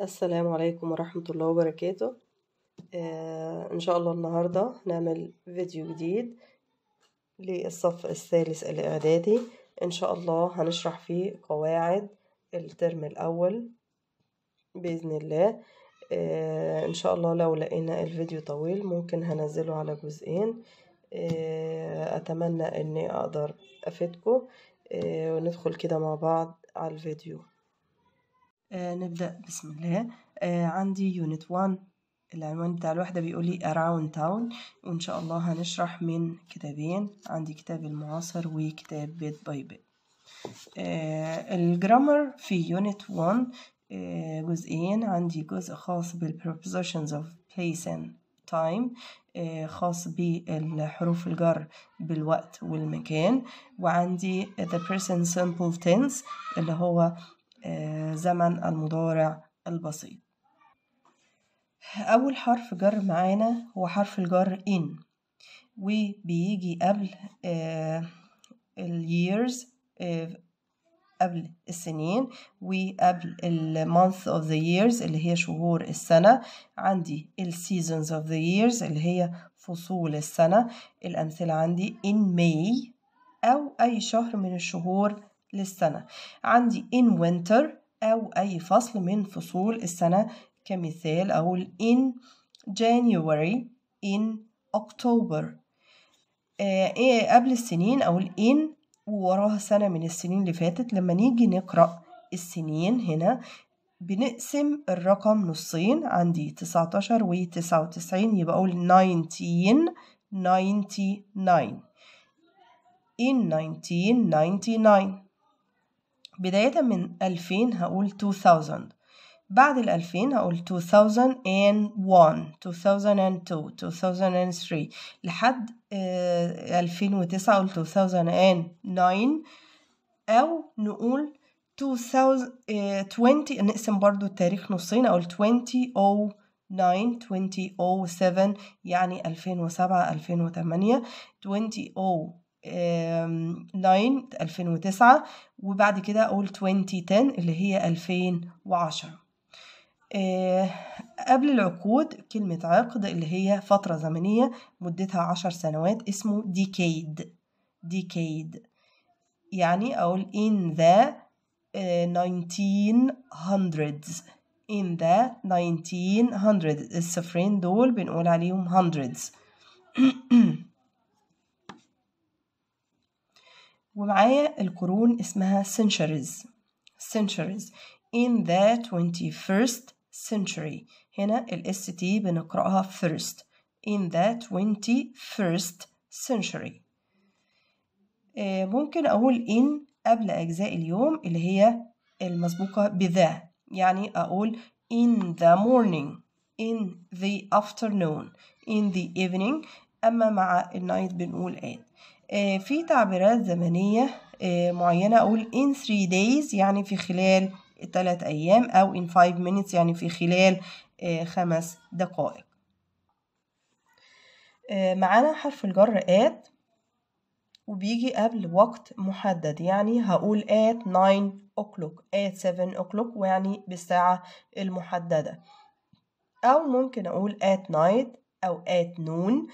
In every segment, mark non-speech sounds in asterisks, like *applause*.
السلام عليكم ورحمة الله وبركاته آه إن شاء الله النهاردة نعمل فيديو جديد للصف الثالث الإعدادي إن شاء الله هنشرح فيه قواعد الترم الأول بإذن الله آه إن شاء الله لو لقينا الفيديو طويل ممكن هنزله على جزئين آه أتمنى إني أقدر أفيدكم آه، وندخل كده مع بعض على الفيديو آه، نبدأ بسم الله آه عندي يونت 1 العنوان بتاع الوحدة بيقول لي around town وإن شاء الله هنشرح من كتابين عندي كتاب المعاصر وكتاب بيت باي بيت آه الجرامر في يونت 1 آه، جزئين عندي جزء خاص بالpropositions of place and time آه، خاص بالحروف الجر بالوقت والمكان وعندي the present simple tense اللي هو آه، زمن المضارع البسيط أول حرف جر معانا هو حرف الجر إن وبيجي قبل آه، years آه، قبل السنين وقبل months of the years اللي هي شهور السنة عندي seasons of the years اللي هي فصول السنة الأمثلة عندي in May أو أي شهر من الشهور للسنة عندي in winter أو أي فصل من فصول السنة كمثال أقول in January in October آه إيه قبل السنين أقول in ووراها سنة من السنين اللي فاتت لما نيجي نقرأ السنين هنا بنقسم الرقم نصين عندي 19 و 99 يبقى أقول 1999 in 1999 بداية من 2000 هقول 2000 بعد ال 2000 هقول 2001 2002 2003 لحد 2009 آه، هقول 2009 أو نقول 2020 آه، نقسم برضو التاريخ نصين أقول 2009 2007 يعني 2007 2008 أو 2009 وبعد كده all 2010 اللي هي 2010 آه، قبل العقود كلمة عقد اللي هي فترة زمنية مدتها عشر سنوات اسمه ديكيد ديكيد يعني أقول in the 1900s آه، in the 1900s الصفرين دول بنقول عليهم hundreds *clears throat* ومعايا القرون اسمها centuries centuries in the 21st century هنا ال ST بنقراها first in the 21st century ممكن أقول in قبل أجزاء اليوم اللي هي المسبوقة بذا يعني أقول in the morning in the afternoon in the evening أما مع النايت بنقول at آه، في تعبيرات زمنية آه، معينة أقول in three days يعني في خلال تلات أيام أو in five minutes يعني في خلال آه، خمس دقائق معانا حرف الجر at وبيجي قبل وقت محدد يعني هقول at nine o'clock at seven o'clock ويعني بالساعة المحددة أو ممكن أقول at night أو at noon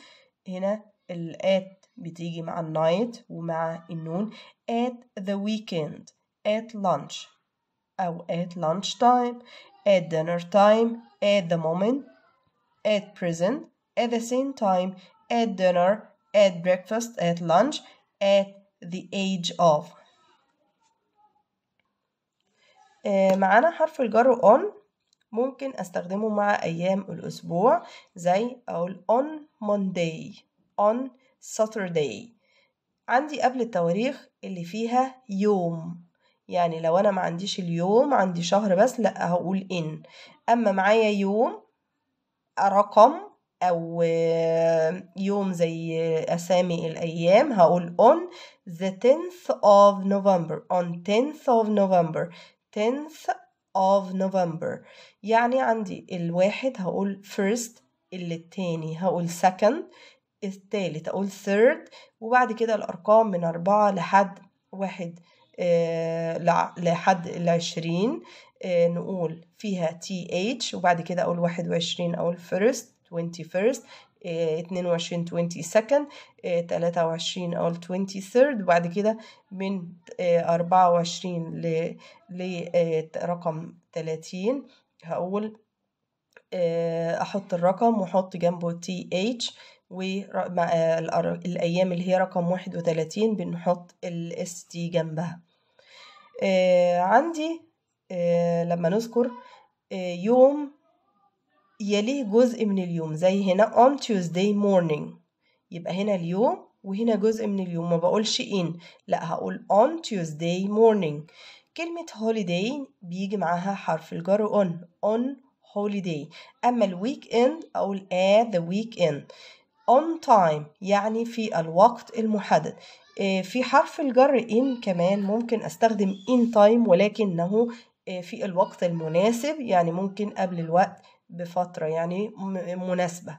هنا الات بتيجي مع النايت ومع النون at the weekend at lunch أو at lunch time at dinner time at the moment at present at the same time at dinner at breakfast at lunch at the age of معانا حرف الجر on ممكن أستخدمه مع أيام الأسبوع زي أقول on Monday on Saturday عندي قبل التواريخ اللي فيها يوم يعني لو أنا ما عنديش اليوم عندي شهر بس لأ هقول إن أما معايا يوم رقم أو يوم زي أسامي الأيام هقول on the 10th of November on 10th of November 10th of November يعني عندي الواحد هقول first التاني هقول second التالت أقول third وبعد كده الأرقام من أربعة لحد واحد آه، لحد العشرين آه، نقول فيها th وبعد كده أقول واحد وعشرين أقول first 21st 22 22 23 او 23 وبعد كده من 24 eh، ل لرقم eh، 30 هقول eh، احط الرقم واحط جنبه تي اتش ومع الايام اللي هي رقم 31 بنحط الاس تي جنبها عندي لما نذكر يوم يليه جزء من اليوم زي هنا on Tuesday morning يبقى هنا اليوم وهنا جزء من اليوم ما بقولش in لا هقول on Tuesday morning كلمة holiday بيجي معاها حرف الجر on on holiday أما ال weekend أقول at the weekend on time يعني في الوقت المحدد آه، في حرف الجر in كمان ممكن أستخدم in time ولكنه آه، في الوقت المناسب يعني ممكن قبل الوقت بفترة يعني مناسبة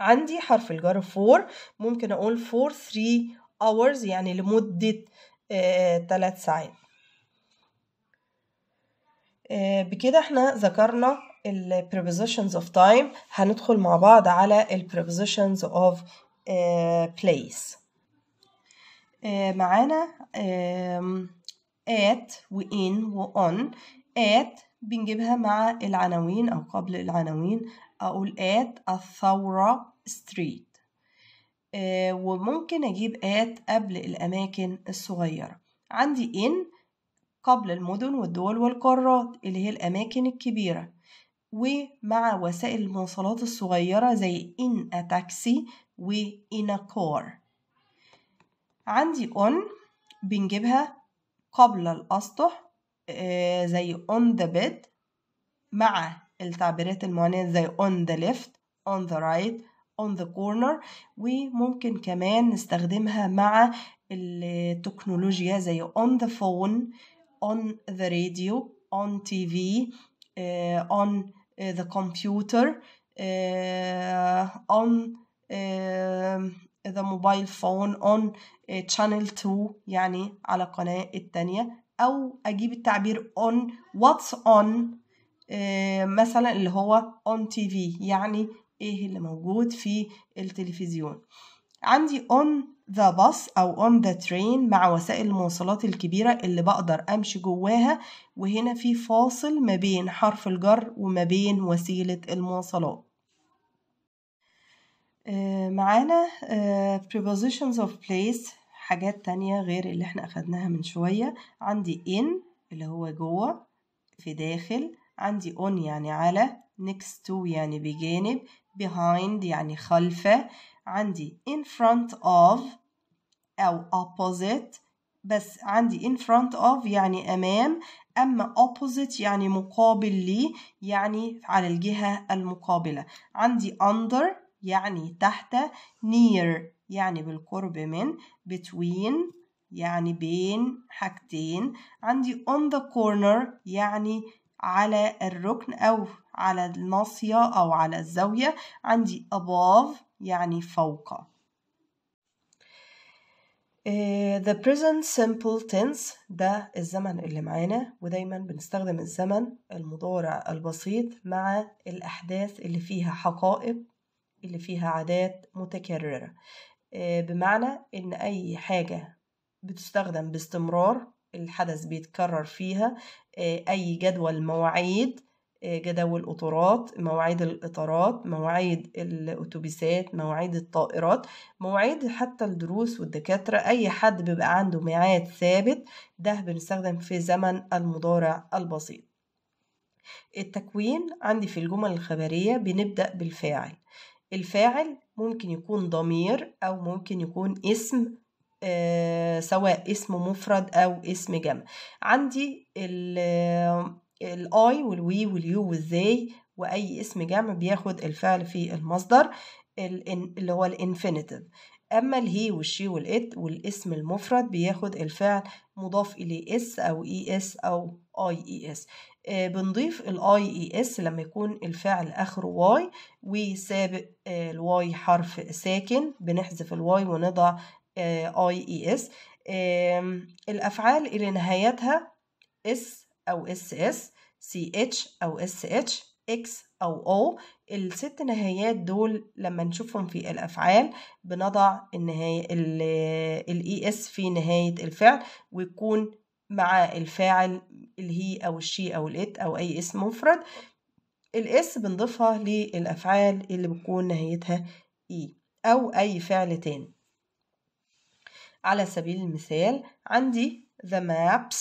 عندي حرف الجر فور ممكن أقول فور ثري hours يعني لمدة ثلاث آه، ساعات آه، بكده احنا ذكرنا ال prepositions of time هندخل مع بعض على ال prepositions of آه، place معانا at و in و on at بنجيبها مع العناوين أو قبل العناوين أقول at الثورة street آه وممكن أجيب at قبل الأماكن الصغيرة عندي in قبل المدن والدول والقارات اللي هي الأماكن الكبيرة ومع وسائل المواصلات الصغيرة زي in a taxi و in a car عندي on بنجيبها قبل الأسطح زي on the bed مع التعبيرات المعنية زي on the left on the right on the corner وممكن كمان نستخدمها مع التكنولوجيا زي on the phone on the radio on TV uh, on the computer uh, on the mobile phone on channel 2 يعني على القناة التانية أو أجيب التعبير on what's on آه، مثلا اللي هو on TV يعني إيه اللي موجود في التلفزيون عندي on the bus أو on the train مع وسائل المواصلات الكبيرة اللي بقدر أمشي جواها وهنا في فاصل ما بين حرف الجر وما بين وسيلة المواصلات آه، معانا آه، prepositions of place حاجات تانية غير اللي احنا أخدناها من شوية عندي in اللي هو جوه في داخل عندي on يعني على next to يعني بجانب behind يعني خلفه عندي in front of أو opposite بس عندي in front of يعني أمام أما opposite يعني مقابل لي يعني على الجهة المقابلة عندي under يعني تحت near يعني بالقرب من between يعني بين حاجتين عندي on the corner يعني على الركن أو على الناصية أو على الزاوية عندي above يعني فوق آه، the present simple tense ده الزمن اللي معانا ودايما بنستخدم الزمن المضارع البسيط مع الأحداث اللي فيها حقائب اللي فيها عادات متكررة آه، بمعنى إن أي حاجة بتستخدم باستمرار الحدث بيتكرر فيها آه، أي جدول مواعيد آه، جداول قطارات مواعيد القطارات مواعيد الأتوبيسات مواعيد الطائرات مواعيد حتى الدروس والدكاترة أي حد بيبقى عنده ميعاد ثابت ده بنستخدم في زمن المضارع البسيط التكوين عندي في الجمل الخبرية بنبدأ بالفاعل الفاعل ممكن يكون ضمير أو ممكن يكون اسم آه، سواء اسم مفرد أو اسم جمع عندي الاي آه، والوي واليو والذي واي اسم جمع بياخد الفعل في المصدر اللي هو الانفينيتيف اما الهي والشي والات والاسم المفرد بياخد الفعل مضاف اليه اس او اي اس او اي اي اس آه، بنضيف الاي اي اس e لما يكون الفعل اخره واي وسابق آه، الواي حرف ساكن بنحذف الواي ونضع اي اي اس الافعال اللي نهايتها اس او اس اس سي اتش او اس اتش اكس او او الست نهايات دول لما نشوفهم في الافعال بنضع النهايه الاي اس آه، e في نهايه الفعل ويكون مع الفاعل هي أو الشي أو الإت أو أي اسم مفرد الإس بنضيفها للأفعال اللي بتكون نهايتها إي e أو أي فعل تاني على سبيل المثال عندي the maps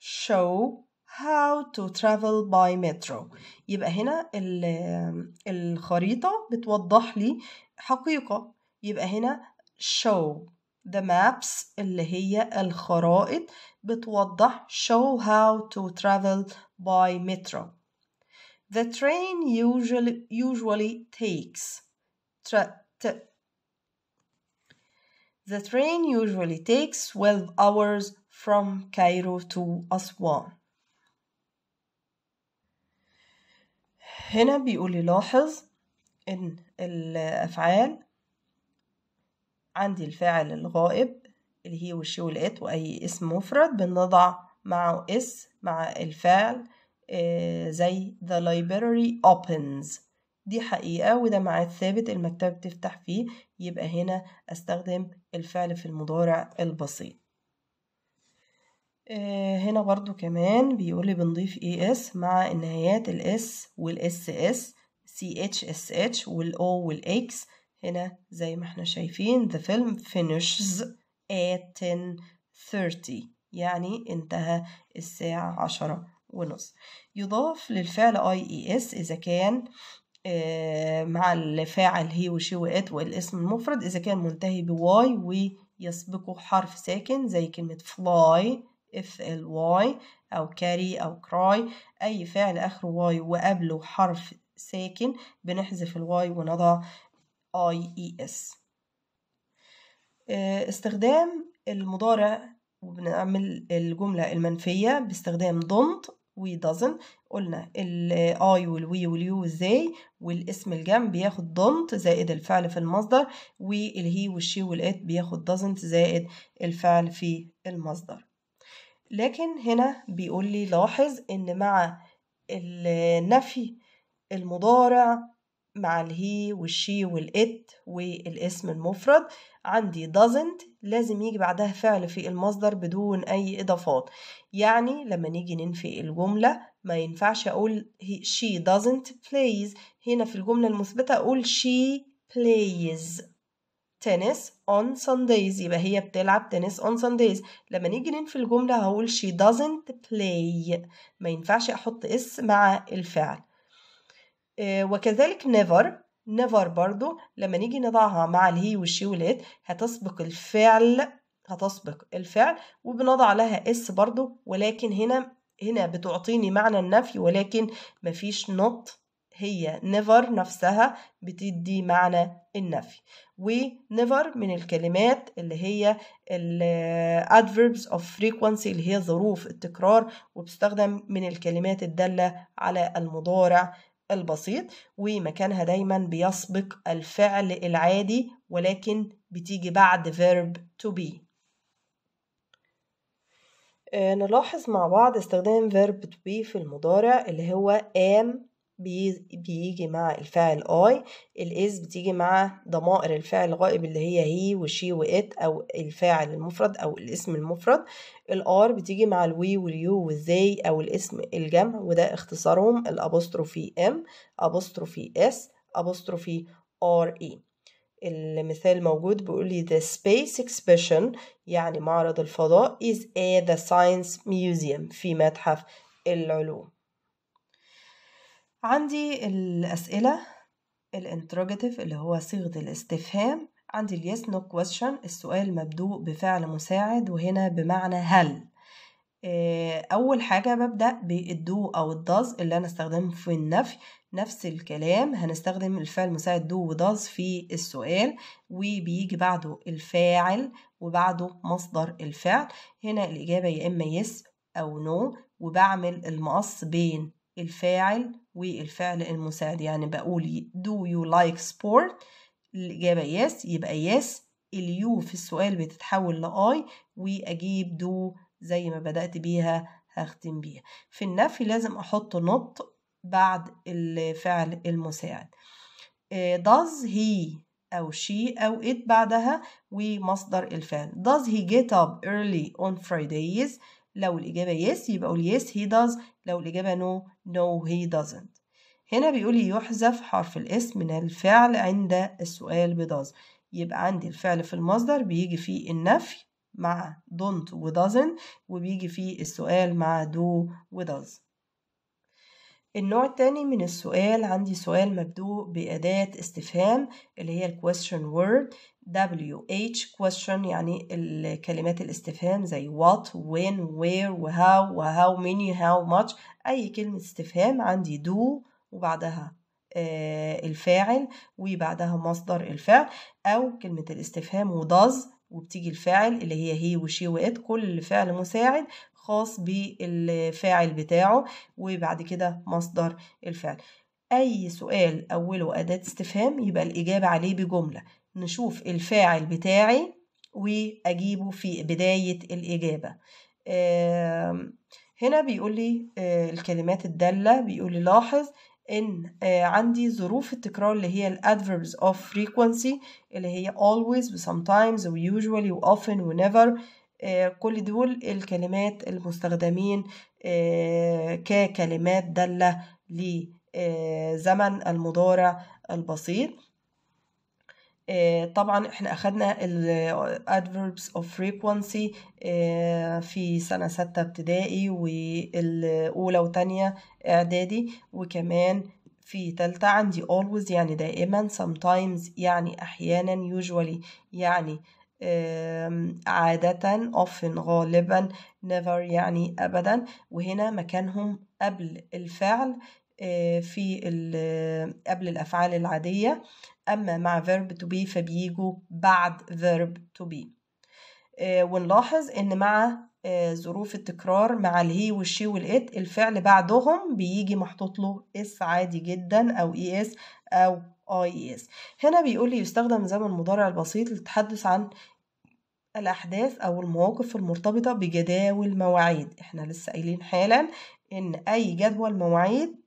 show how to travel by metro يبقى هنا الخريطة بتوضح لي حقيقة يبقى هنا show the maps اللي هي الخرائط بتوضح show how to travel by metro the train usually usually takes the train usually takes 12 hours from Cairo to Aswan. هنا بيقول لاحظ ان الافعال عندي الفاعل الغائب اللي هي وشي والات وأي اسم مفرد بنضع معه اس مع الفعل آه، زي the library opens دي حقيقة وده مع الثابت المكتبة بتفتح فيه يبقى هنا أستخدم الفعل في المضارع البسيط آه، هنا برضو كمان بيقولي بنضيف اي اس مع النهايات الاس والاس اس سي اتش اس اتش والاو والاكس هنا زي ما احنا شايفين the film finishes at 10.30 يعني انتهى الساعة عشرة ونص يضاف للفعل IES إذا كان آه، مع الفاعل هي وشي وات والاسم المفرد إذا كان منتهي بواي ويسبقه حرف ساكن زي كلمة fly اف ال واي أو carry أو cry أي فعل آخره واي وقبله حرف ساكن بنحذف الواي ونضع I E S استخدام المضارع وبنعمل الجملة المنفية باستخدام don't و doesn't قلنا we وال you ازاي والاسم الجنب بياخد don't زائد الفعل في المصدر she والشي والات بياخد doesn't زائد الفعل في المصدر لكن هنا بيقول لي لاحظ ان مع النفي المضارع مع الهي والشي والإت والاسم المفرد عندي doesn't لازم يجي بعدها فعل في المصدر بدون أي إضافات يعني لما نيجي ننفي الجملة ما ينفعش أقول she doesn't plays هنا في الجملة المثبتة أقول she plays tennis on Sundays يبقى هي بتلعب تنس on Sundays لما نيجي ننفي الجملة هقول she doesn't play ما ينفعش أحط اس مع الفعل آه، وكذلك نيفر نيفر برضو لما نيجي نضعها مع الهي والشي والات هتسبق الفعل هتسبق الفعل وبنضع لها اس برضو ولكن هنا هنا بتعطيني معنى النفي ولكن مفيش نط هي never نفسها بتدي معنى النفي و never من الكلمات اللي هي ال adverbs of frequency اللي هي ظروف التكرار وبتستخدم من الكلمات الدالة على المضارع البسيط ومكانها دايما بيسبق الفعل العادي ولكن بتيجي بعد verb to be آه، نلاحظ مع بعض استخدام verb to be في المضارع اللي هو am بيجي مع الفعل I الإز بتيجي مع ضمائر الفعل الغائب اللي هي هي وشي وإت أو الفاعل المفرد أو الاسم المفرد الآر بتيجي مع الوي واليو والزي أو الاسم الجمع وده اختصارهم الأبوستروفي إم أبوستروفي إس أبوستروفي آر إي e. المثال موجود بيقول لي the space exhibition يعني معرض الفضاء is at the science museum في متحف العلوم عندي الأسئلة الانتروجاتيف اللي هو صيغة الاستفهام عندي اليس نو كويشن السؤال مبدوء بفعل مساعد وهنا بمعنى هل آه، أول حاجة ببدأ بالدو أو الداز اللي أنا استخدمه في النفي نفس الكلام هنستخدم الفعل مساعد دو وداز في السؤال وبيجي بعده الفاعل وبعده مصدر الفعل هنا الإجابة يا إما يس أو نو وبعمل المقص بين الفاعل والفعل المساعد يعني بقول do you like sport الإجابة yes يبقى yes اليو في السؤال بتتحول لآي وأجيب do زي ما بدأت بيها هختم بيها في النفي لازم أحط not بعد الفعل المساعد آه، does he أو she أو it بعدها ومصدر الفعل does he get up early on Fridays لو الإجابة يس yes يبقى أقول يس yes he does لو الإجابة نو no, نو no he doesn't هنا بيقولي يحذف حرف الاس من الفعل عند السؤال بداز يبقى عندي الفعل في المصدر بيجي فيه النفي مع don't و doesn't وبيجي فيه السؤال مع do و does النوع التاني من السؤال عندي سؤال مبدوء بأداة استفهام اللي هي ال question word WH question يعني الكلمات الاستفهام زي what, when, where, how, how many, how much أي كلمة استفهام عندي do وبعدها آه، الفاعل وبعدها مصدر الفعل أو كلمة الاستفهام does وبتيجي الفاعل اللي هي هي وشي وات كل فعل مساعد خاص بالفاعل بتاعه وبعد كده مصدر الفعل أي سؤال أوله أداة استفهام يبقى الإجابة عليه بجملة نشوف الفاعل بتاعي وأجيبه في بداية الإجابة هنا بيقول لي آه، الكلمات الدالة بيقول لي لاحظ إن آه، عندي ظروف التكرار اللي هي ال adverbs of frequency اللي هي always و sometimes و usually و often و never آه، كل دول الكلمات المستخدمين ككلمات دالة لزمن المضارع البسيط آه، طبعا احنا اخدنا الـ adverbs of frequency آه، في سنة ستة ابتدائي والأولى وتانية إعدادي وكمان في تالتة عندي always يعني دائما sometimes يعني أحيانا usually يعني عادة often غالبا never يعني أبدا وهنا مكانهم قبل الفعل آه، في آه، قبل الأفعال العادية أما مع verb to be فبيجوا بعد verb to be آه، ونلاحظ إن مع ظروف التكرار مع الهي والشي والإت الفعل بعدهم بيجي محطوط له اس عادي جدا أو اي اس أو اي اس هنا بيقول لي يستخدم زمن المضارع البسيط للتحدث عن الأحداث أو المواقف المرتبطة بجداول مواعيد احنا لسه قايلين حالا إن أي جدول مواعيد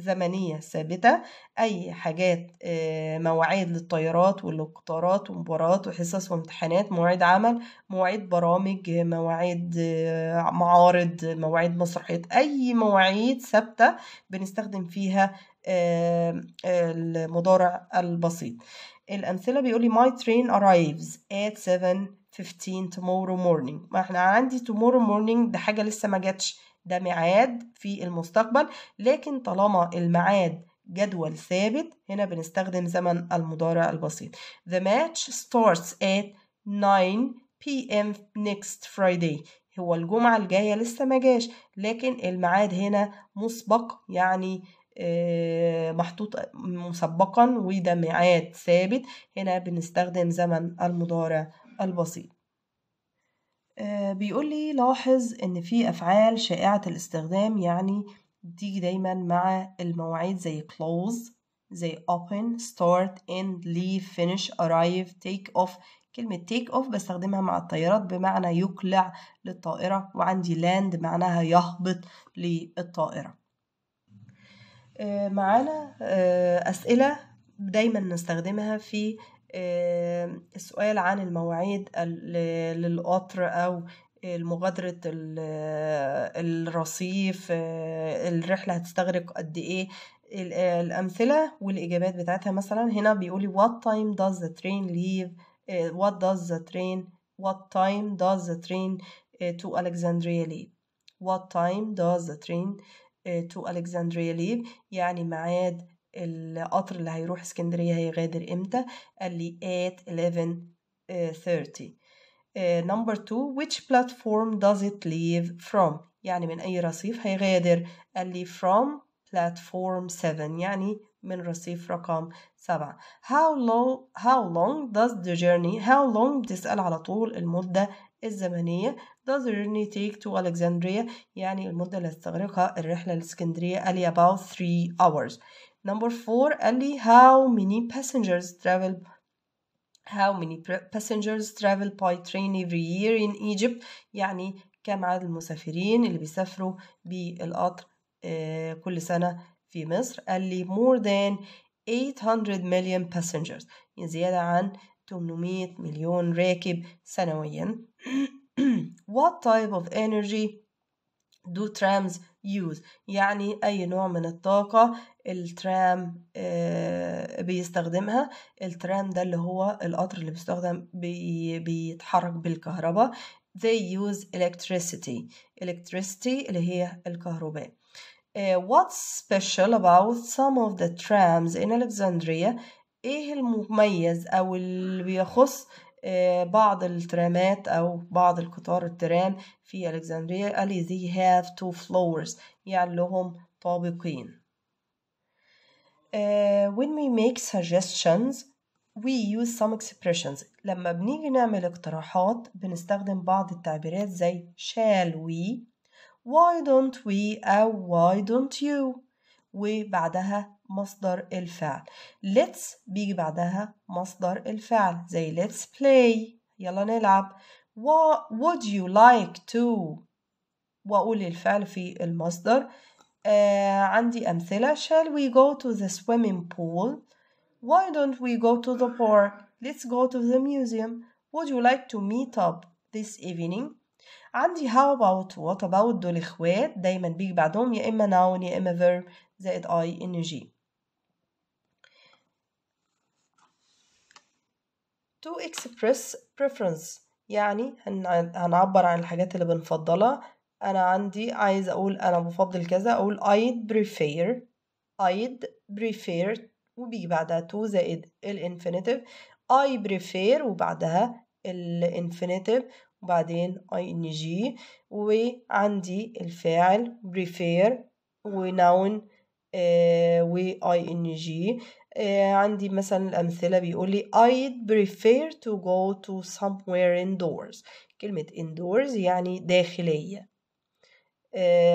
زمنية ثابتة أي حاجات آه، مواعيد للطيارات والقطارات ومباريات وحصص وامتحانات مواعيد عمل مواعيد برامج مواعيد آه، معارض مواعيد مسرحيات أي مواعيد ثابتة بنستخدم فيها آه، المضارع البسيط الأمثلة بيقولي my train arrives at 15 tomorrow morning ما احنا عندي tomorrow morning ده حاجة لسه ما جاتش ده ميعاد في المستقبل لكن طالما الميعاد جدول ثابت هنا بنستخدم زمن المضارع البسيط the match starts at 9 p.m. next Friday هو الجمعة الجاية لسه ما جاش لكن الميعاد هنا مسبق يعني آه، محطوط مسبقا وده ميعاد ثابت هنا بنستخدم زمن المضارع البسيط آه، بيقول لي لاحظ ان في افعال شائعة الاستخدام يعني بتيجي دايما مع المواعيد زي close زي open start end leave finish arrive take off كلمة take off بستخدمها مع الطيارات بمعنى يقلع للطائرة وعندي land معناها يهبط للطائرة آه، معانا آه، أسئلة دايما نستخدمها في السؤال عن المواعيد للقطر أو المغادرة الرصيف الرحلة هتستغرق قد إيه الأمثلة والإجابات بتاعتها مثلا هنا بيقولي what time does the train leave what does the train what time does the train to Alexandria leave what time does the train to Alexandria leave يعني ميعاد القطر اللي هيروح اسكندرية هيغادر امتى قال لي 8 11 30 نمبر 2 which platform does it leave from يعني من أي رصيف هيغادر قال لي from platform 7 يعني من رصيف رقم 7 how long how long does the journey how long بتسأل على طول المدة الزمنية does the journey take to Alexandria يعني المدة اللي هتستغرقها الرحلة لإسكندرية قال لي about 3 hours Number four, Ali, how many passengers travel? How many passengers travel by train every year in Egypt? يعني كم عدد المسافرين اللي بيسافروا بالقطر كل سنة في مصر؟ قال لي more than 800 million passengers زيادة عن 800 مليون راكب سنويا. *clears throat* What type of energy do trams use يعني أي نوع من الطاقة الترام آه، بيستخدمها الترام ده اللي هو القطر اللي بيستخدم بي بيتحرك بالكهرباء they use electricity electricity اللي هي الكهرباء آه، what's special about some of the trams in Alexandria ايه المميز او اللي بيخص آه، بعض الترامات أو بعض القطار الترام في ألكسندرية قال they have two floors يعني لهم طابقين uh, when we make suggestions we use some expressions لما بنيجي نعمل اقتراحات بنستخدم بعض التعبيرات زي shall we why don't we أو why don't you وبعدها مصدر الفعل let's بيجي بعدها مصدر الفعل زي let's play يلا نلعب would you like to وأقول الفعل في المصدر آه عندي أمثلة shall we go to the swimming pool why don't we go to the park let's go to the museum would you like to meet up this evening عندي how about what about دول اخوات دايما بيجي بعدهم يا اما noun يا اما verb زائد ing to express preference يعني هنعبر عن الحاجات اللي بنفضلها أنا عندي عايز أقول أنا بفضل كذا أقول I'd prefer I'd prefer وبيجي بعدها to زائد الانفينيتيف I prefer وبعدها الانفينيتيف وبعدين ing وعندي الفاعل prefer ونون آه، و ing عندي مثلا الأمثلة بيقول لي I'd prefer to go to somewhere indoors كلمة indoors يعني داخلية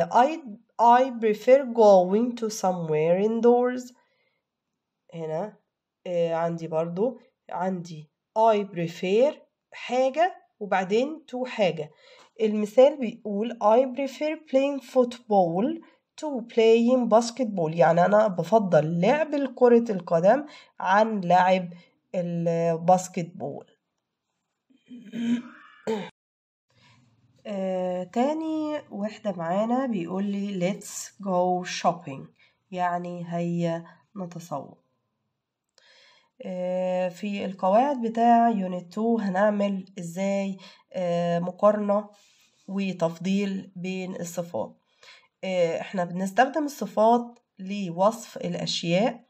I'd I prefer going to somewhere indoors هنا عندي برضو عندي I prefer حاجة وبعدين to حاجة المثال بيقول I prefer playing football to playing basketball يعني أنا بفضل لعب كرة القدم عن لعب الباسكتبول *clears throat* آه، تاني واحدة معانا بيقول لي let's go shopping يعني هيا نتسوق آه، في القواعد بتاع يونت 2 هنعمل ازاي آه، مقارنة وتفضيل بين الصفات آه، احنا بنستخدم الصفات لوصف الأشياء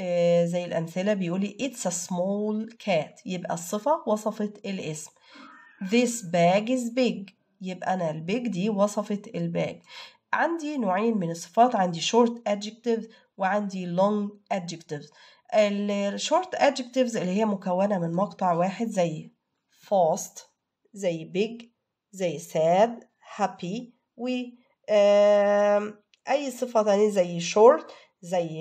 آه، زي الأمثلة بيقولي it's a small cat يبقى الصفة وصفت الاسم this bag is big يبقى أنا البيج دي وصفت الباج عندي نوعين من الصفات عندي short adjectives وعندي long adjectives الشورت adjectives اللي هي مكونة من مقطع واحد زي fast زي big زي sad happy و أي صفة تانية زي short زي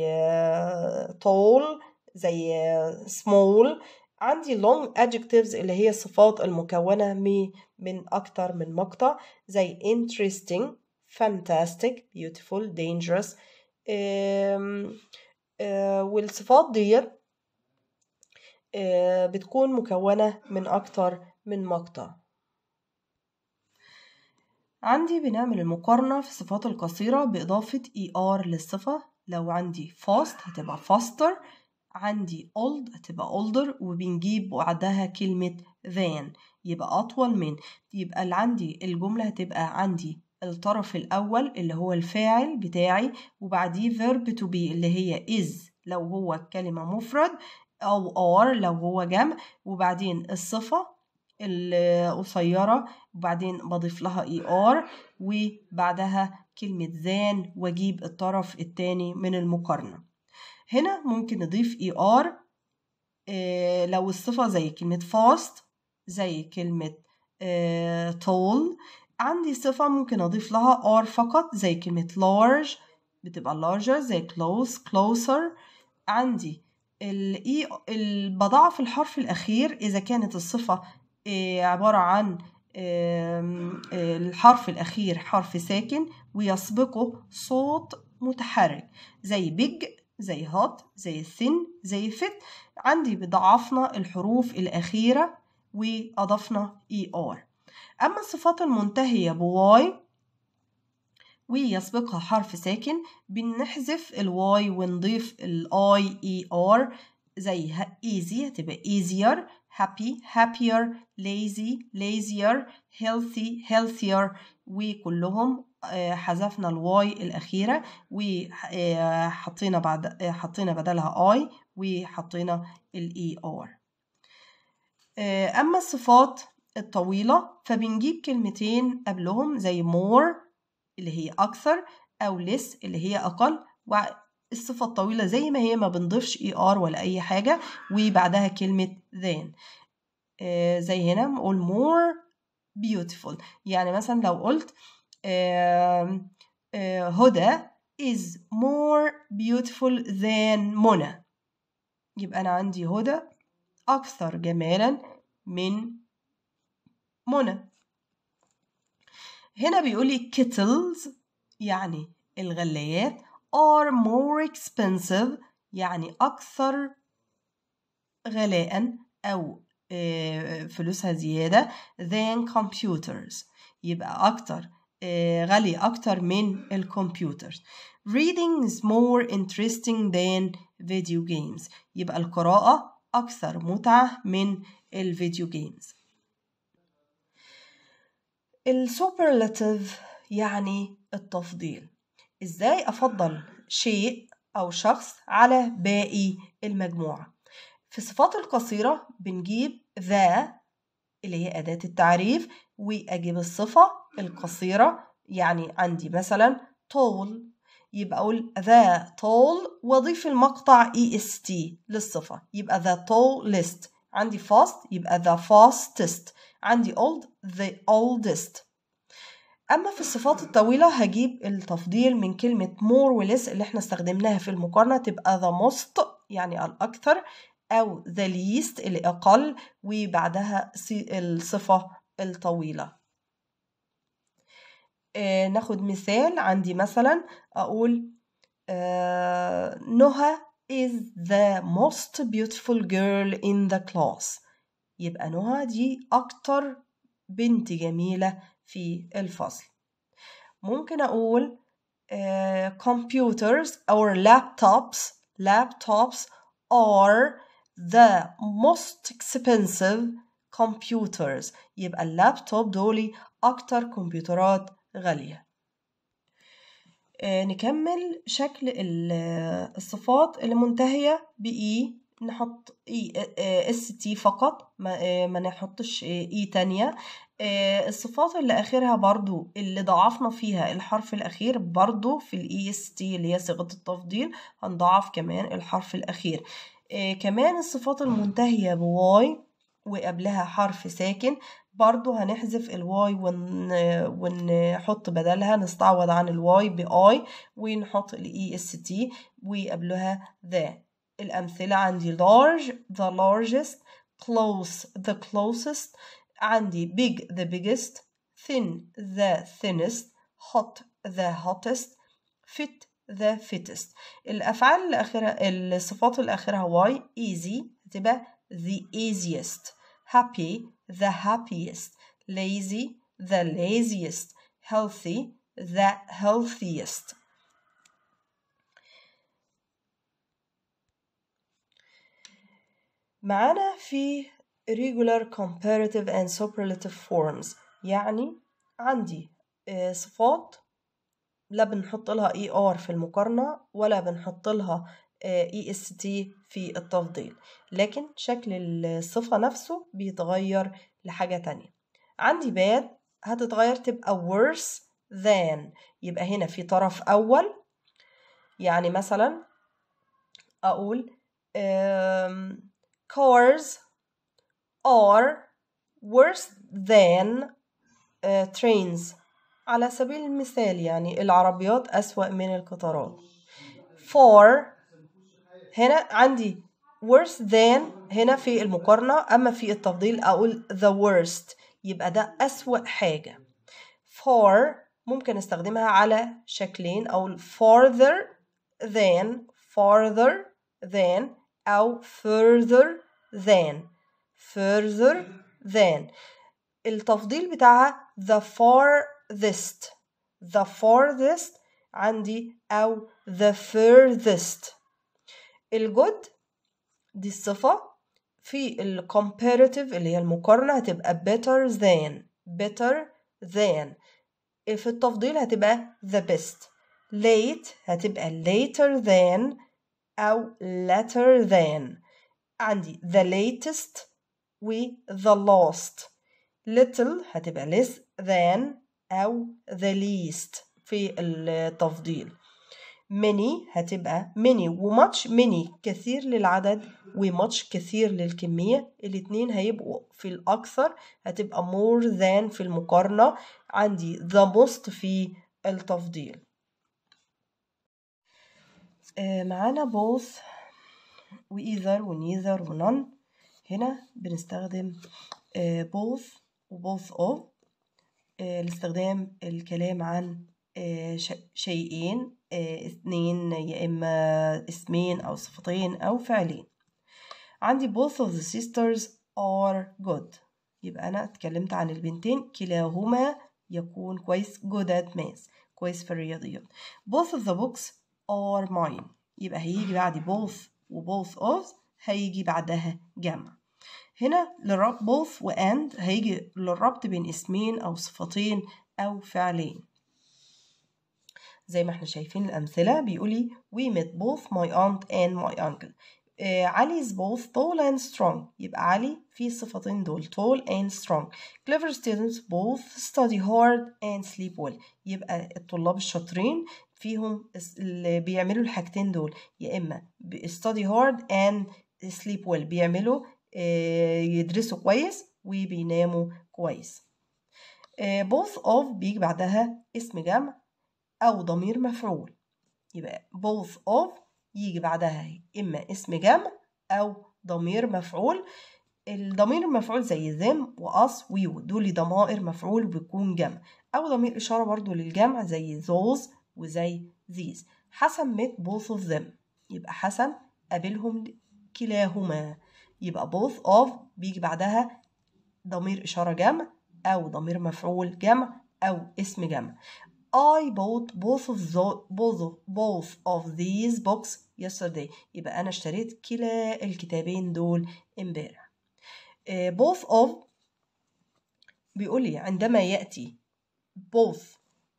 tall آه، زي آه، small عندي long adjectives اللي هي الصفات المكونة من أكتر من مقطع زي interesting fantastic beautiful dangerous آه، والصفات ديت بتكون مكونة من أكتر من مقطع عندي بنعمل المقارنة في الصفات القصيرة بإضافة er للصفة لو عندي fast هتبقى faster عندي old هتبقى older وبنجيب بعدها كلمة than يبقى أطول من يبقى اللي عندي الجملة هتبقى عندي الطرف الأول اللي هو الفاعل بتاعي وبعديه verb to be اللي هي is لو هو كلمة مفرد أو are لو هو جمع وبعدين الصفة القصيرة وبعدين بضيف لها اي e ار وبعدها كلمة ذان واجيب الطرف التاني من المقارنة هنا ممكن نضيف اي e ار آه، لو الصفة زي كلمة فاست زي كلمة طول آه، tall عندي صفة ممكن أضيف لها ار فقط زي كلمة large بتبقى larger زي close closer عندي ال e، بضعف الحرف الأخير إذا كانت الصفة آه، عبارة عن آه، الحرف الأخير حرف ساكن ويسبقه صوت متحرك زي بيج زي هات زي السن زي فت عندي بضعفنا الحروف الأخيرة وأضفنا اي e ار أما الصفات المنتهية بواي ويسبقها حرف ساكن بنحذف الواي ونضيف الاي اي ار زي ايزي هتبقى ايزير happy happier lazy lazier healthy healthier وكلهم آه، حذفنا الواي الأخيرة وحطينا آه، بعد آه، حطينا بدلها I وحطينا الاي ER أما الصفات الطويلة فبنجيب كلمتين قبلهم زي more اللي هي أكثر أو less اللي هي أقل الصفة الطويلة زي ما هي ما بنضيفش اي e ار ولا أي حاجة وبعدها كلمة ذان آه، زي هنا نقول more beautiful يعني مثلا لو قلت آه، هدى is more beautiful than منى يبقى أنا عندي هدى أكثر جمالا من منى هنا بيقولي كيتلز يعني الغلايات are more expensive يعني أكثر غلاء أو آه، فلوسها زيادة than computers يبقى أكثر آه، غالية أكثر من الكمبيوتر reading is more interesting than video games يبقى القراءة أكثر متعة من الفيديو جيمز السوبرلاتيف يعني التفضيل إزاي أفضل شيء أو شخص على باقي المجموعة في الصفات القصيرة بنجيب ذا اللي هي أداة التعريف وأجيب الصفة القصيرة يعني عندي مثلا tall يبقى أقول ذا tall وأضيف المقطع est للصفة يبقى the tallest عندي fast يبقى the fastest عندي old the oldest أما في الصفات الطويلة هجيب التفضيل من كلمة more ولس اللي احنا استخدمناها في المقارنة تبقى the most يعني الأكثر أو the least الأقل وبعدها الصفة الطويلة آه ناخد مثال عندي مثلا أقول آه نهى is the most beautiful girl in the class يبقى نهى دي أكتر بنت جميلة في الفصل ممكن أقول آه، computers or laptops laptops are the most expensive computers يبقى اللابتوب دولي أكتر كمبيوترات غالية آه، نكمل شكل الصفات اللي منتهية -E نحط اي اس تي فقط ما, آه، ما نحطش اي آه، e تانية آه، الصفات اللي اخرها برضو اللي ضعفنا فيها الحرف الاخير برضو في الاي اس e تي اللي هي صيغة التفضيل هنضعف كمان الحرف الاخير كمان الصفات المنتهية بواي وقبلها حرف ساكن برضو هنحذف الواي ون... ونحط بدلها نستعوض عن الواي باي ونحط الاي اس e تي وقبلها ذا الأمثلة عندي large the largest close the closest عندي big the biggest thin the thinnest hot the hottest fit the fittest الأفعال الأخيرة الصفات الأخيرة why easy تبقى the easiest happy the happiest lazy the laziest healthy the healthiest معانا في regular comparative and superlative forms يعني عندي آه، صفات لا بنحط لها اي e ار في المقارنة ولا بنحط لها اي اس تي في التفضيل لكن شكل الصفة نفسه بيتغير لحاجة تانية عندي bad هتتغير تبقى worse than يبقى هنا في طرف أول يعني مثلا أقول cars are worse than uh, trains على سبيل المثال يعني العربيات أسوأ من القطارات for هنا عندي worse than هنا في المقارنة أما في التفضيل أقول the worst يبقى ده أسوأ حاجة for ممكن استخدمها على شكلين أو farther than farther than أو further than further than التفضيل بتاعها the farthest the farthest عندي أو the furthest الجود دي الصفة في ال comparative اللي هي المقارنة هتبقى better than better than في التفضيل هتبقى the best late هتبقى later than أو later than عندي the latest و the last little هتبقى less than أو the least في التفضيل many هتبقى many و much many كثير للعدد و much كثير للكمية الاتنين هيبقوا في الأكثر هتبقى more than في المقارنة عندي the most في التفضيل آه، معانا both وإيذر ونيذر ونون هنا بنستخدم آه، both وboth of آه، لاستخدام الكلام عن شيئين اثنين يا إما اسمين أو صفتين أو فعلين عندي both of the sisters are good يبقى أنا اتكلمت عن البنتين كلاهما يكون كويس good at math كويس في الرياضيات both of the books are mine يبقى هيجي بعد both وboth of هيجي بعدها جمع هنا للرب both and هيجي للربط بين اسمين أو صفتين أو فعلين زي ما احنا شايفين الأمثلة بيقولي we met both my aunt and my uncle آه، علي is both tall and strong يبقى علي في صفتين دول tall and strong clever students both study hard and sleep well يبقى الطلاب الشاطرين فيهم اللي بيعملوا الحاجتين دول يا اما study hard and sleep well بيعملوا آه، يدرسوا كويس وبيناموا كويس آه، both of بيجي بعدها اسم جمع او ضمير مفعول يبقى both of يجي بعدها اما اسم جمع او ضمير مفعول الضمير المفعول زي them وأس ويو دول ضمائر مفعول بيكون جمع أو ضمير إشارة برضو للجمع زي those وزي these حسن met both of them يبقى حسن قابلهم كلاهما يبقى both of بيجي بعدها ضمير إشارة جمع أو ضمير مفعول جمع أو اسم جمع I bought both of, the, both, both of these books yesterday يبقى أنا اشتريت كلا الكتابين دول امبارح آه، both of بيقول لي عندما يأتي both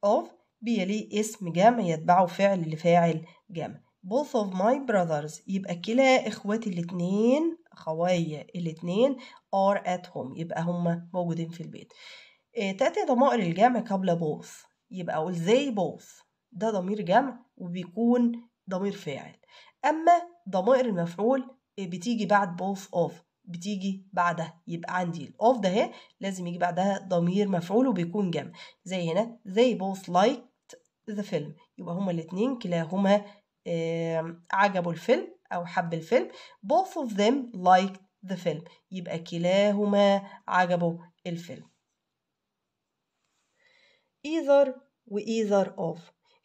of بيلي اسم جمع يتبعه فعل لفاعل جمع both of my brothers يبقى كلا اخواتي الاتنين اخويا الاتنين are at home يبقى هما موجودين في البيت آه، تأتي ضمائر الجمع قبل both يبقى أقول they both ده ضمير جمع وبيكون ضمير فاعل أما ضمائر المفعول آه، بتيجي بعد both of بتيجي بعدها يبقى عندي الاوف ده لازم يجي بعدها ضمير مفعول وبيكون جمع زي هنا they both like ذا فيلم يبقى هما الاتنين كلاهما عجبوا الفيلم أو حب الفيلم both of them liked the film يبقى كلاهما عجبوا الفيلم either و either of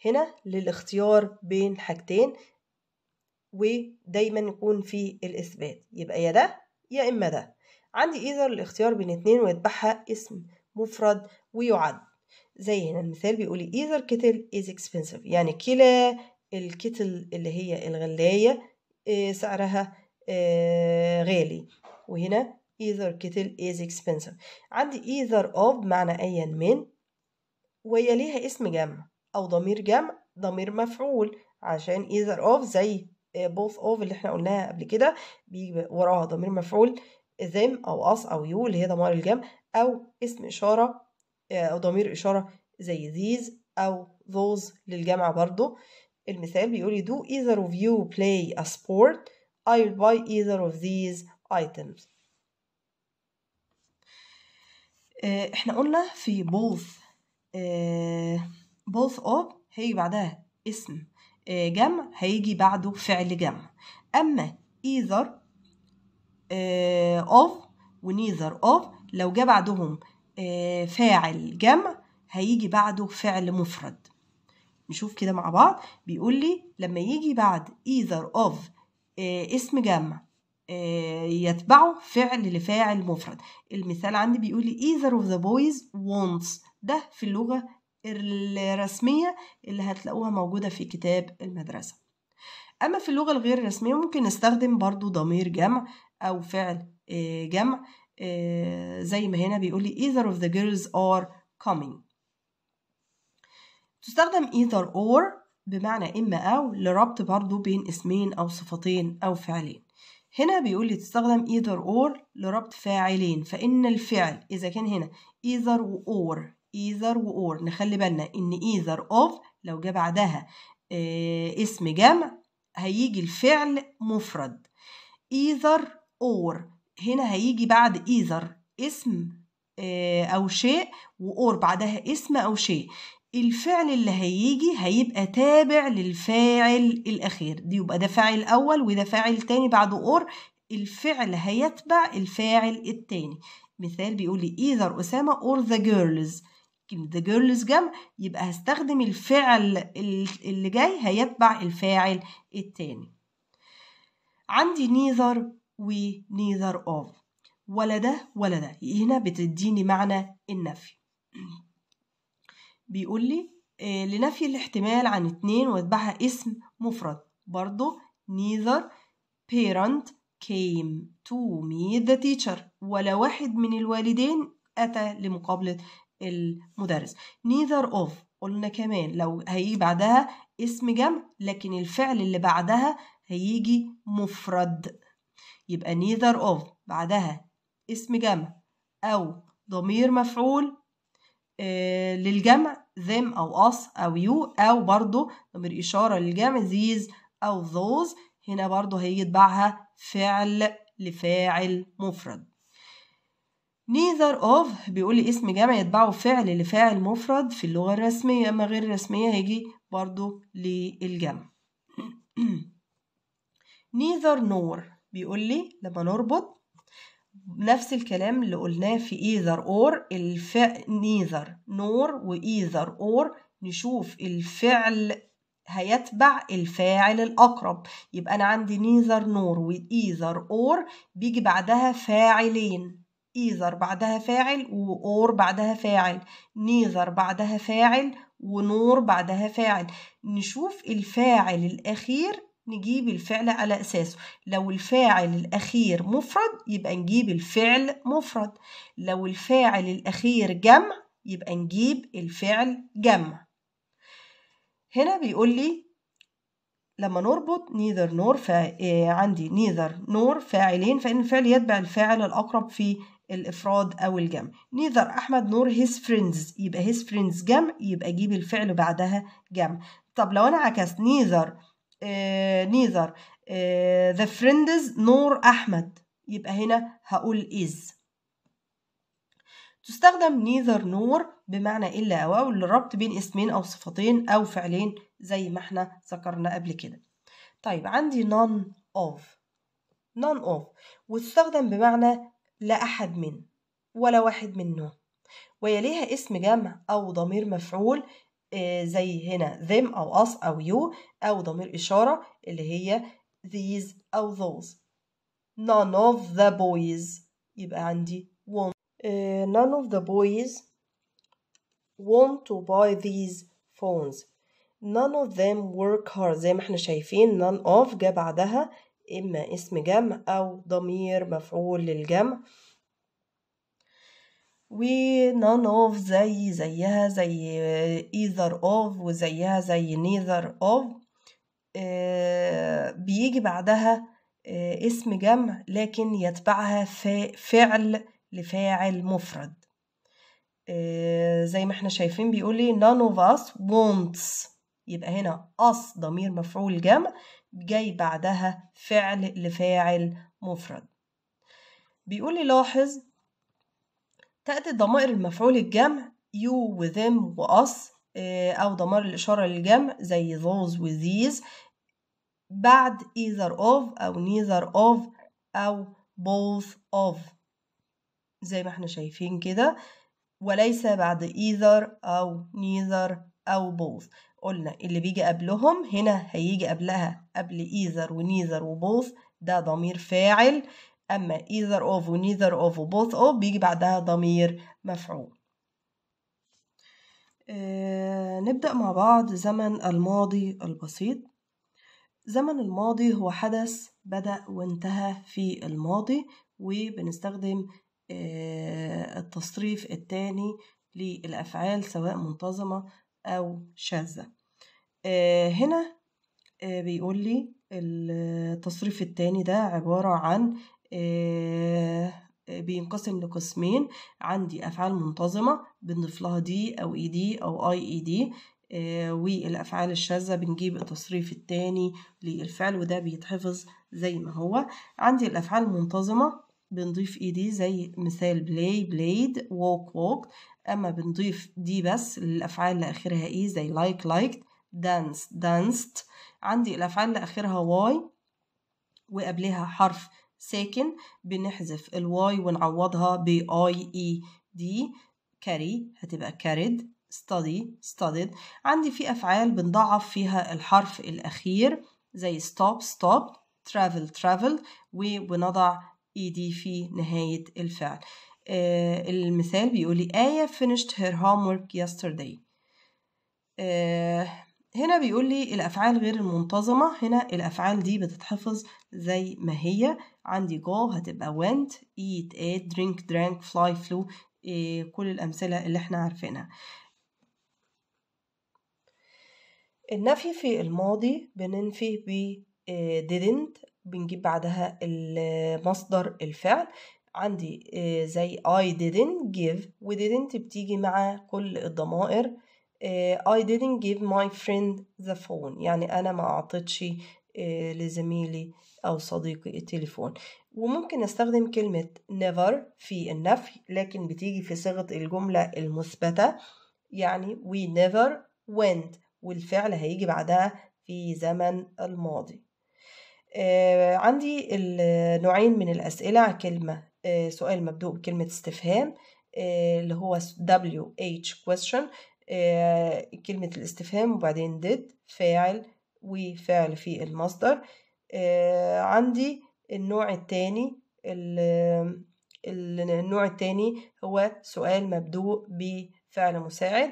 هنا للاختيار بين حاجتين ودايما يكون في الإثبات يبقى يا ده يا إما ده عندي either الاختيار بين اتنين ويتبعها اسم مفرد ويعد زي هنا المثال بيقول لي either kettle is expensive يعني كلا الكتل اللي هي الغلاية آه، سعرها آه، غالي وهنا either kettle is expensive عندي either of معنى أيا من ويليها اسم جمع أو ضمير جمع ضمير مفعول عشان either of زي آه، both of اللي احنا قلناها قبل كده بيجي وراها ضمير مفعول them أو us أو you اللي هي ضمار الجمع أو اسم إشارة آه، أو ضمير إشارة زي these أو those للجمع برضو المثال بيقول do either of you play a sport I will buy either of these items آه، احنا قلنا في both آه، both of هيجي بعدها اسم جمع هيجي بعده فعل جمع اما either of و neither of لو جه بعدهم آه، فاعل جمع هيجي بعده فعل مفرد نشوف كده مع بعض بيقول لي لما يجي بعد either of آه، اسم جمع آه، يتبعه فعل لفاعل مفرد المثال عندي بيقول لي either of the boys wants ده في اللغة الرسمية اللي هتلاقوها موجودة في كتاب المدرسة أما في اللغة الغير رسمية ممكن نستخدم برضو ضمير جمع أو فعل جمع آه، زي ما هنا بيقول لي either of the girls are coming تستخدم either or بمعنى إما أو لربط برضو بين اسمين أو صفتين أو فعلين هنا بيقول لي تستخدم either or لربط فاعلين فإن الفعل إذا كان هنا either or either or نخلي بالنا إن either of لو جه بعدها آه، اسم جمع هيجي الفعل مفرد either or هنا هيجي بعد إيذر اسم آه، او شيء واور بعدها اسم او شيء الفعل اللي هيجي هيبقى تابع للفاعل الاخير دي يبقى ده فاعل اول وده فاعل تاني بعد اور الفعل هيتبع الفاعل التاني مثال بيقول لي either أسامة or the girls the girls جم يبقى هستخدم الفعل اللي جاي هيتبع الفاعل التاني عندي neither we of ولا ده ولا ده هنا بتديني معنى النفي بيقول لي آه، لنفي الاحتمال عن اتنين واتبعها اسم مفرد برضو neither parent came to meet the teacher ولا واحد من الوالدين أتى لمقابلة المدرس neither of قلنا كمان لو هيجي بعدها اسم جمع لكن الفعل اللي بعدها هيجي مفرد يبقى neither of بعدها اسم جمع أو ضمير مفعول آه، للجمع them أو us أو you أو برضو ضمير إشارة للجمع these أو those هنا برضو هيتبعها فعل لفاعل مفرد neither of بيقول لي اسم جمع يتبعه فعل لفاعل مفرد في اللغة الرسمية أما غير الرسمية هيجي برضو للجمع *clears throat* neither nor بيقول لي لما نربط نفس الكلام اللي قلناه في either or الف neither nor و either or نشوف الفعل هيتبع الفاعل الأقرب يبقى أنا عندي neither nor و either or بيجي بعدها فاعلين either بعدها فاعل و or بعدها فاعل neither بعدها فاعل ونور بعدها فاعل نشوف الفاعل الأخير نجيب الفعل على أساسه لو الفاعل الأخير مفرد يبقى نجيب الفعل مفرد لو الفاعل الأخير جمع يبقى نجيب الفعل جمع هنا بيقول لي لما نربط نيذر نور آه، عندي نيذر نور فاعلين فإن الفعل يتبع الفاعل الأقرب في الإفراد أو الجمع نيذر أحمد نور his friends يبقى his friends جمع يبقى جيب الفعل بعدها جمع طب لو أنا عكست neither نيذر آه، آه، the friends نور أحمد يبقى هنا هقول is تستخدم نيذر نور بمعنى إلا أو أو للربط بين اسمين أو صفتين أو فعلين زي ما احنا ذكرنا قبل كده طيب عندي none of none of وتستخدم بمعنى لا أحد من ولا واحد منه ويليها اسم جمع أو ضمير مفعول زي هنا them أو us أو you أو ضمير إشارة اللي هي these أو those none of the boys يبقى عندي want none of the boys want to buy these phones none of them work hard زي ما احنا شايفين none of جه بعدها إما اسم جمع أو ضمير مفعول للجمع ونون اوف زي زيها زي ايذر اوف وزيها زي نيذر اوف آه، بيجي بعدها آه، اسم جمع لكن يتبعها فعل لفاعل مفرد آه، زي ما احنا شايفين بيقول لي none of us wants يبقى هنا أص ضمير مفعول جمع جاي بعدها فعل لفاعل مفرد بيقول لي لاحظ تأتي ضمائر المفعول الجمع you وذم them و us آه، أو ضمائر الإشارة للجمع زي those و these بعد either of أو neither of أو both of زي ما احنا شايفين كده وليس بعد either أو neither أو both قلنا اللي بيجي قبلهم هنا هيجي قبلها قبل either و neither و both ده ضمير فاعل أما either of و neither of و both of بيجي بعدها ضمير مفعول آه نبدأ مع بعض زمن الماضي البسيط زمن الماضي هو حدث بدأ وانتهى في الماضي وبنستخدم آه التصريف التاني للأفعال سواء منتظمة أو شاذة آه هنا آه، بيقول لي التصريف التاني ده عبارة عن آه، بينقسم لقسمين عندي أفعال منتظمة بنضيف لها دي أو إي e دي أو أي إي دي والأفعال الشاذة بنجيب التصريف التاني للفعل وده بيتحفظ زي ما هو عندي الأفعال المنتظمة بنضيف اي e دي زي مثال بلاي بلايد ووك ووك اما بنضيف دي بس للافعال اللي اخرها اي e زي لايك لايك دانس دانست عندي الافعال اللي اخرها واي وقبلها حرف ساكن بنحذف الواي ونعوضها باي اي دي كاري هتبقى كاريد ستادي studied عندي في أفعال بنضعف فيها الحرف الأخير زي ستوب ستوب ترافل ترافل وبنضع اي دي في نهاية الفعل آه المثال بيقولي آية finished her homework yesterday آه هنا بيقول لي الأفعال غير المنتظمة هنا الأفعال دي بتتحفظ زي ما هي عندي go هتبقى went eat ate drink drank fly flew إيه كل الأمثلة اللي احنا عارفينها النفي في الماضي بننفي ب إيه، didn't بنجيب بعدها مصدر الفعل عندي إيه، زي I didn't give و didn't بتيجي مع كل الضمائر آه، I didn't give my friend the phone يعني أنا ما أعطيتش آه، لزميلي أو صديقي التليفون وممكن نستخدم كلمة never في النفي لكن بتيجي في صيغة الجملة المثبتة يعني we never went والفعل هيجي بعدها في زمن الماضي آه، عندي نوعين من الأسئلة كلمة سؤال مبدوء بكلمة استفهام اللي هو WH question آه، كلمة الاستفهام وبعدين did فاعل وفعل في المصدر آه، عندي النوع التاني النوع التاني هو سؤال مبدوء بفعل مساعد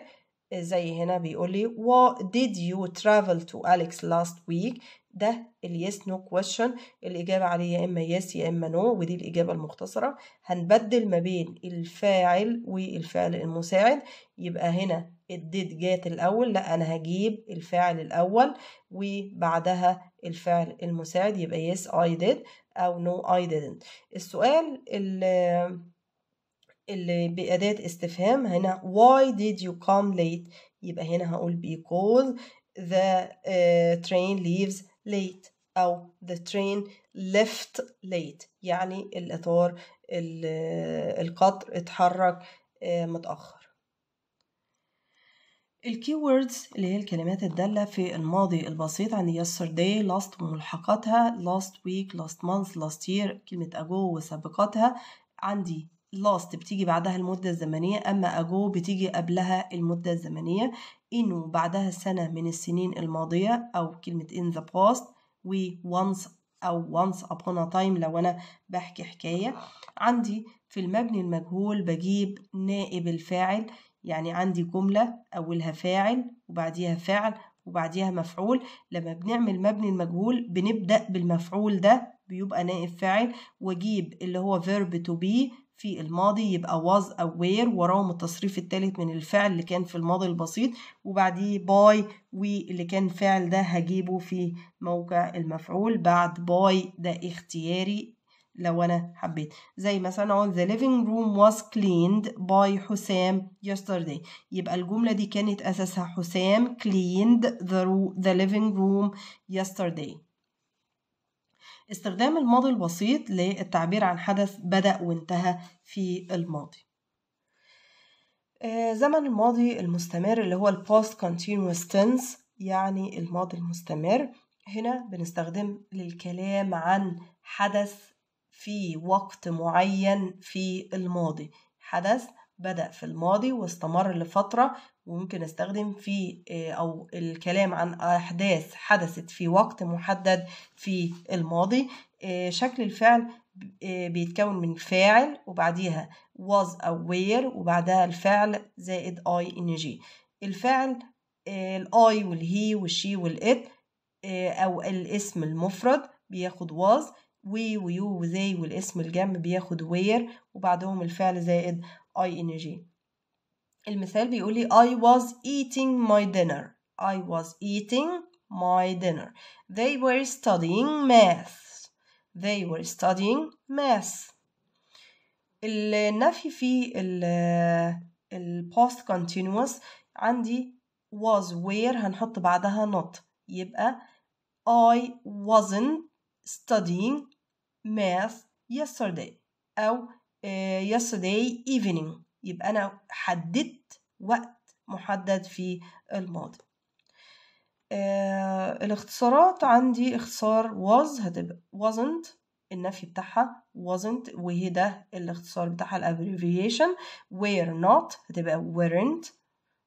زي هنا بيقول لي what did you travel to Alex last week ده اليس نو كويشن الإجابة عليه يا إما يس يا إما نو ودي الإجابة المختصرة هنبدل ما بين الفاعل والفعل المساعد يبقى هنا الديد جات الأول لا أنا هجيب الفاعل الأول وبعدها الفعل المساعد يبقى يس I did أو نو no I didn't السؤال اللي, اللي بأداة استفهام هنا why did you come late يبقى هنا هقول because the uh, train leaves late أو the train left late يعني الإطار القطر اتحرك آه، متأخر الكيوردز اللي هي الكلمات الدالة في الماضي البسيط عن yesterday last وملحقاتها last week last month last year كلمة ago وسابقاتها عندي لاست بتيجي بعدها المدة الزمنية أما أجو بتيجي قبلها المدة الزمنية إنه بعدها سنة من السنين الماضية أو كلمة in the past و once أو once upon a time لو أنا بحكي حكاية عندي في المبني المجهول بجيب نائب الفاعل يعني عندي جملة أولها فاعل وبعديها فعل وبعديها مفعول لما بنعمل مبني المجهول بنبدأ بالمفعول ده بيبقى نائب فاعل واجيب اللي هو verb to be في الماضي يبقى was aware وراهم التصريف الثالث من الفعل اللي كان في الماضي البسيط وبعديه by واللي كان فعل ده هجيبه في موقع المفعول بعد by ده اختياري لو أنا حبيت زي مثلا on the living room was cleaned by حسام yesterday يبقى الجملة دي كانت أساسها حسام cleaned the, the living room yesterday استخدام الماضي البسيط للتعبير عن حدث بدأ وانتهى في الماضي آه، زمن الماضي المستمر اللي هو ال past continuous tense يعني الماضي المستمر هنا بنستخدم للكلام عن حدث في وقت معين في الماضي حدث بدأ في الماضي واستمر لفترة وممكن استخدم في آه، او الكلام عن احداث حدثت في وقت محدد في الماضي آه، شكل الفعل آه، بيتكون من فاعل وبعديها was أو وبعدها الفعل زائد I ing الفعل الاي والهي والشي والات أو الاسم المفرد بياخد was وي ويو وزي والاسم الجم بياخد وير وبعدهم الفعل زائد ing المثال بيقول لي I was eating my dinner I was eating my dinner they were studying math they were studying math النفي في ال ال past continuous عندي was where هنحط بعدها not يبقى I wasn't studying math yesterday أو uh, yesterday evening يبقى أنا حددت وقت محدد في الماضي آه الاختصارات عندي اختصار was هتبقى wasn't النفي بتاعها wasn't وهي ده الاختصار بتاعها الابريفيشن were not هتبقى weren't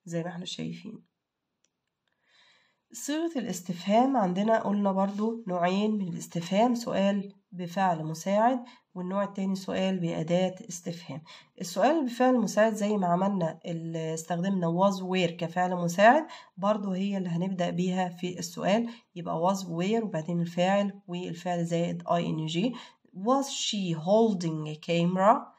زي ما احنا شايفين صيغة الاستفهام عندنا قلنا برضو نوعين من الاستفهام سؤال بفعل مساعد والنوع التاني سؤال بأداة استفهام السؤال بفعل مساعد زي ما عملنا استخدمنا was where كفعل مساعد برضو هي اللي هنبدأ بيها في السؤال يبقى was where وبعدين الفاعل والفعل زائد ing was she holding a camera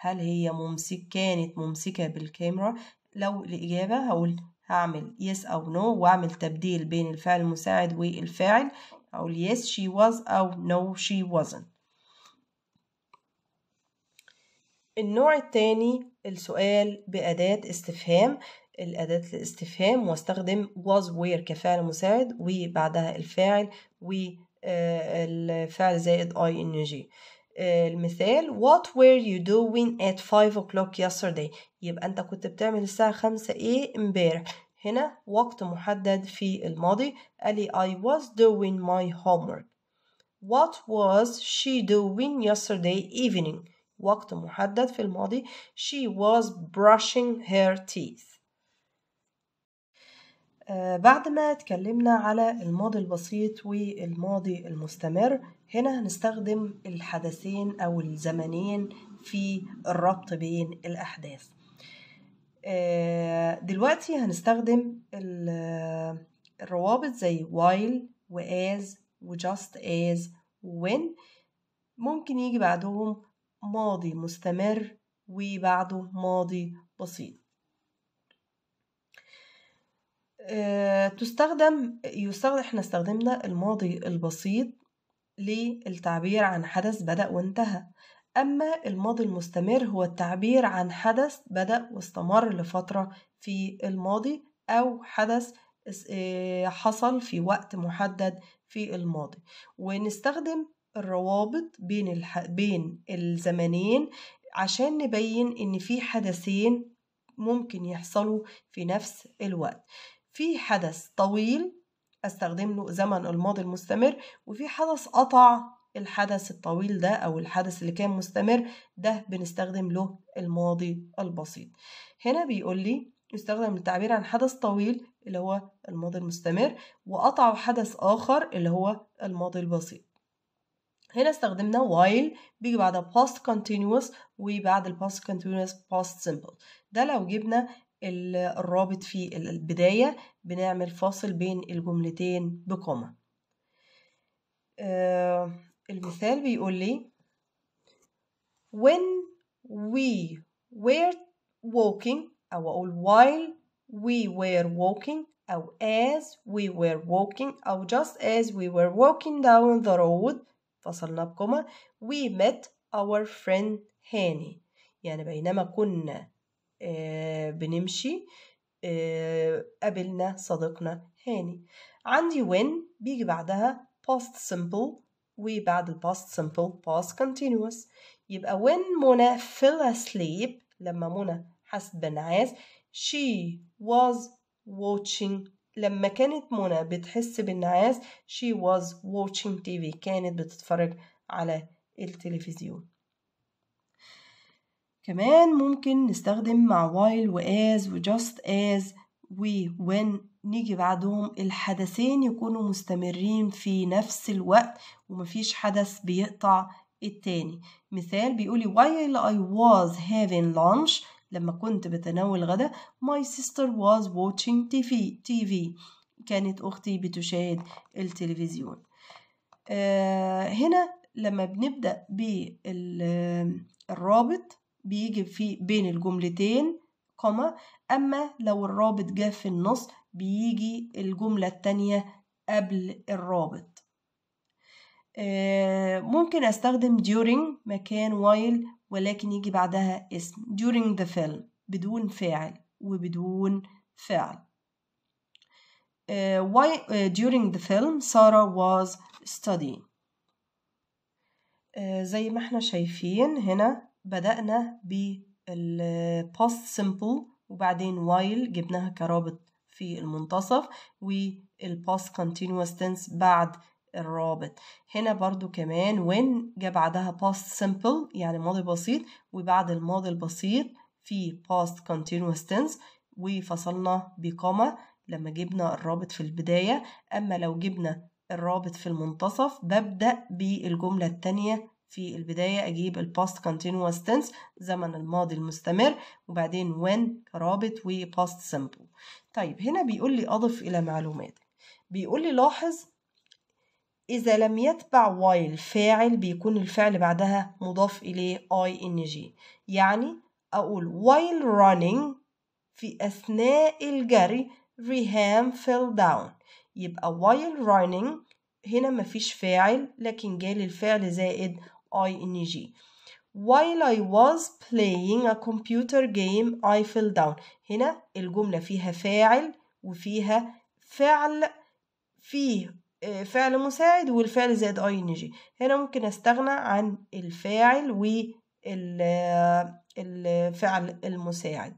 هل هي ممسك كانت ممسكة بالكاميرا لو الإجابة هقول هعمل yes أو no وأعمل تبديل بين الفعل المساعد والفاعل أو yes she was أو no she wasn't النوع الثاني السؤال بأداة استفهام الأداة الاستفهام واستخدم was where كفعل مساعد وبعدها الفاعل والفعل آه، زائد ing آه، المثال what were you doing at 5 o'clock yesterday يبقى أنت كنت بتعمل الساعة خمسة إيه امبارح هنا وقت محدد في الماضي قال لي I was doing my homework What was she doing yesterday evening وقت محدد في الماضي she was brushing her teeth آه، بعد ما اتكلمنا على الماضي البسيط والماضي المستمر هنا هنستخدم الحدثين أو الزمنين في الربط بين الأحداث آه، دلوقتي هنستخدم آه، الروابط زي while و as و just as و when ممكن يجي بعدهم ماضي مستمر وبعده ماضي بسيط آه، تستخدم يستخدم احنا استخدمنا الماضي البسيط للتعبير عن حدث بدأ وانتهى أما الماضي المستمر هو التعبير عن حدث بدأ واستمر لفترة في الماضي أو حدث آه، حصل في وقت محدد في الماضي ونستخدم الروابط بين الح... بين الزمنين عشان نبين إن في حدثين ممكن يحصلوا في نفس الوقت في حدث طويل استخدم له زمن الماضي المستمر وفي حدث قطع الحدث الطويل ده أو الحدث اللي كان مستمر ده بنستخدم له الماضي البسيط هنا بيقول لي يستخدم التعبير عن حدث طويل اللي هو الماضي المستمر وقطعه حدث آخر اللي هو الماضي البسيط هنا استخدمنا while بيجي بعدها past continuous وبعد ال past continuous past simple ده لو جبنا الرابط في البداية بنعمل فاصل بين الجملتين بكومة آه، المثال بيقول لي when we were walking أو أقول while we were walking أو as we were walking أو just as we were walking down the road فصلنا بكما we met our friend هاني يعني بينما كنا بنمشي قابلنا صديقنا هاني عندي when بيجي بعدها past simple وبعد past simple past continuous يبقى when منى fell asleep لما منى حست بنعاس she was watching لما كانت منى بتحس بالنعاس she was watching TV كانت بتتفرج على التلفزيون كمان ممكن نستخدم مع while و as و just as و when نيجي بعدهم الحدثين يكونوا مستمرين في نفس الوقت ومفيش حدث بيقطع التاني مثال بيقولي while I was having lunch لما كنت بتناول غدا my sister was watching TV TV كانت أختي بتشاهد التلفزيون آه هنا لما بنبدأ بالرابط بيجي في بين الجملتين كما أما لو الرابط جه في النص بيجي الجملة التانية قبل الرابط آه، ممكن أستخدم during مكان while ولكن يجي بعدها اسم during the film بدون فاعل وبدون فعل آه، why, آه، during the film Sarah was studying زي ما احنا شايفين هنا بدأنا بالpost simple وبعدين while جبناها كرابط في المنتصف والباس continuous tense بعد الرابط هنا برضو كمان when جاء بعدها past simple يعني ماضي بسيط وبعد الماضي البسيط في past continuous tense وفصلنا بكوما لما جبنا الرابط في البداية أما لو جبنا الرابط في المنتصف ببدأ بالجملة الثانية في البداية أجيب ال past continuous tense زمن الماضي المستمر وبعدين when كرابط و past simple طيب هنا بيقول لي أضف إلى معلوماتك بيقول لي لاحظ إذا لم يتبع while فاعل بيكون الفعل بعدها مضاف إليه ing يعني أقول while running في أثناء الجري ريهام fell down يبقى while running هنا مفيش فاعل لكن جالي الفعل زائد ing while I was playing a computer game I fell down هنا الجملة فيها فاعل وفيها فعل فيه آه، فعل مساعد والفعل زائد ing هنا ممكن استغنى عن الفاعل والفعل آه، المساعد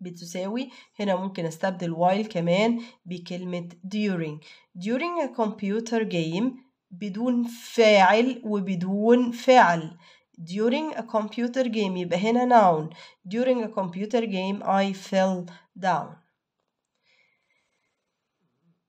بتساوي هنا ممكن استبدل while كمان بكلمة during during a computer game بدون فاعل وبدون فعل during a computer game يبقى هنا noun during a computer game I fell down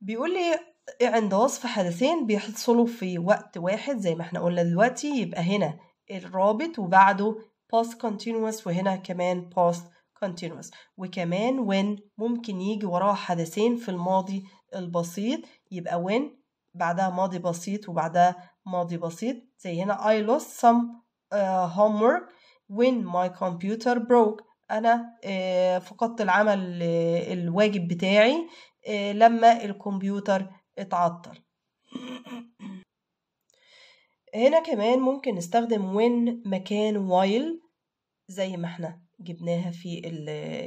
بيقول لي عند وصف حدثين بيحصلوا في وقت واحد زي ما احنا قلنا دلوقتي يبقى هنا الرابط وبعده past continuous وهنا كمان past continuous وكمان when ممكن يجي وراه حدثين في الماضي البسيط يبقى when بعدها ماضي بسيط وبعدها ماضي بسيط زي هنا I lost some uh, homework when my computer broke أنا uh, فقدت العمل uh, الواجب بتاعي uh, لما الكمبيوتر اتعطل هنا كمان ممكن نستخدم when مكان while زي ما احنا جبناها في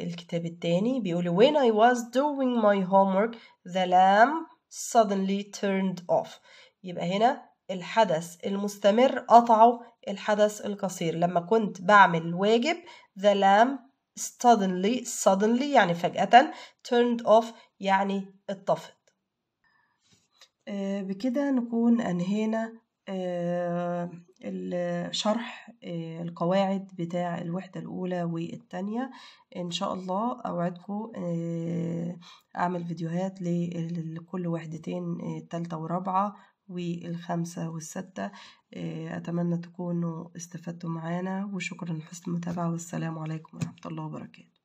الكتاب التاني بيقول when I was doing my homework the lamp suddenly turned off يبقى هنا الحدث المستمر قطعه الحدث القصير لما كنت بعمل واجب the lamp suddenly suddenly يعني فجأة turned off يعني اتطفت آه، بكده نكون أنهينا آه، شرح آه، القواعد بتاع الوحدة الأولى والتانية إن شاء الله أوعدكم آه، أعمل فيديوهات لكل وحدتين التالتة ورابعة والخمسة والستة أتمنى تكونوا استفدتوا معانا وشكرا لحسن المتابعة والسلام عليكم ورحمة الله وبركاته